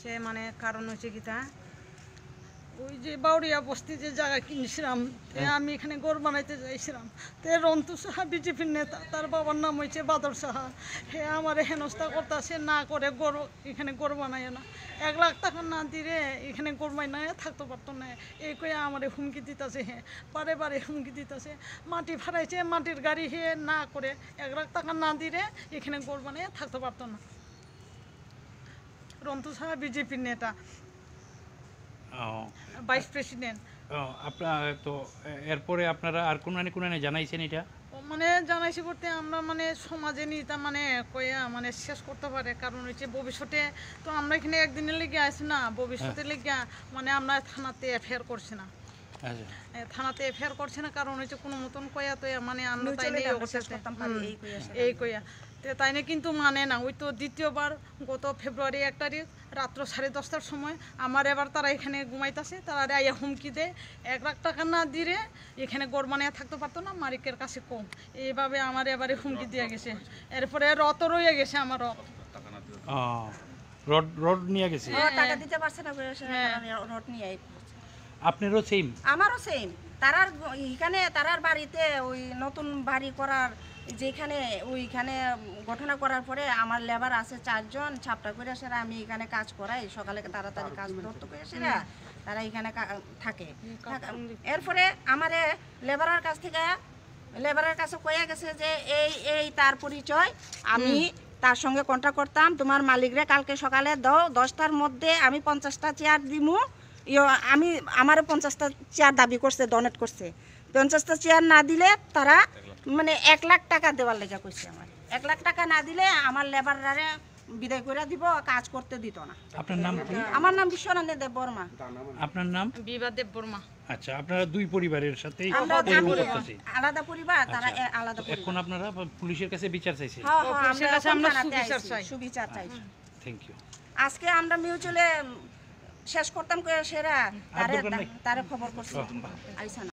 সে মানে কারণ হচ্ছে কি তা ওই যে বাউরিয়া বস্তি যে জায়গা কিনছিলাম হ্যাঁ। আমি এখানে গোর বানাইতে যাইছিলাম তে রন্তু সাহা বিজেপির নেতা তার বাবার নাম হয়েছে বাদর সাহা হে আমার হেনস্থা করতা সে না করে গোর এখানে গোর বানায় না এক লাখ টাকা না দিলে এখানে গোর বানায় থাকতে পারতো না এই করে আমার হুমকি দিতেছে হে বারে বারে হুমকি দিতেছে মাটি ফাড়াইছে মাটির গাড়ি হে না করে এক লাখ টাকা না দিলে এখানে গোর বানায় থাকতে পারতো না রন্তু সাহা বিজেপির নেতা ভাইস প্রেসিডেন্ট আপনার তো এরপরে আপনারা আর কোন কোন জানাইছেন এটা মানে জানাইছি বলতে আমরা মানে সমাজে নিতা মানে কয়া মানে শেষ করতে পারে কারণ হচ্ছে ভবিষ্যতে তো আমরা এখানে একদিনে লেগে আসি না ভবিষ্যতে হ্যাঁ। লেগে মানে আমরা থানাতে এফআইআর করছি না আচ্ছা। থানাতে এফআইআর করছে না কারণ হচ্ছে কোনো মতন কয়া তো মানে আমরা তাই এই কয়া তো তাই না কিন্তু মানে না ওই তো দ্বিতীয়বার গত ফেব্রুয়ারি এক তারিখ রাত্র সাড়ে দশটার সময় আমার এবার তারা এখানে ঘুমাইতেছে তারা আইয়া হুমকি দেয় এক লাখ টাকা না দিলে এখানে গোর বানিয়ে থাকতে পারতো না মালিকের কাছে কম এইভাবে আমার এবারে হুমকি দিয়ে গেছে এরপরে রত রয়ে গেছে আমার রথ রড রড নিয়ে গেছে টাকা হ্যাঁ। দিতে পারছে না হ্যাঁ। রড নিয়ে আপনারও সেম আমারও সেম তারার এখানে তারার বাড়িতে ওই নতুন বাড়ি করার যেখানে ওইখানে ঘটনা করার পরে আমার লেবার আছে চারজন ছাপটা করে আসে আমি এখানে কাজ করাই সকালে তাড়াতাড়ি কাজ ধরতে করে না তারা এখানে থাকে এরপরে আমার লেবারের কাছ থেকে লেবারের কাছে কয়ে গেছে যে এই এই তার পরিচয় আমি তার সঙ্গে কন্ট্রাক্ট করতাম তোমার মালিকরে কালকে সকালে দাও দশটার মধ্যে আমি পঞ্চাশটা চেয়ার দিমু ইয় আমি আমারও পঞ্চাশটা চেয়ার দাবি করছে ডোনেট করছে পঞ্চাশটা চেয়ার না দিলে তারা মানে এক লাখ টাকা দেওয়ার লেগে কইছে আমার এক লাখ টাকা না দিলে আমার লেবাররা বিদায় করে দিব কাজ করতে দিত না আপনার নাম কি আমার নাম বিশ্বনন্দ দেব বর্মা আপনার নাম বিবাদ দেব বর্মা আচ্ছা আপনারা দুই পরিবারের সাথে আলাদা পরিবার তারা আচ্ছা, আলাদা পরিবার এখন আপনারা পুলিশের কাছে বিচার চাইছেন হ্যাঁ, হ্যাঁ আমরা কাছে আমরা সুবিচার চাই সুবিচার চাই থ্যাংক আচ্ছা। ইউ আজকে আমরা মিউচুয়ালে শেষ করতাম কয়ে সেরা তারে তারে খবর করছি আইসা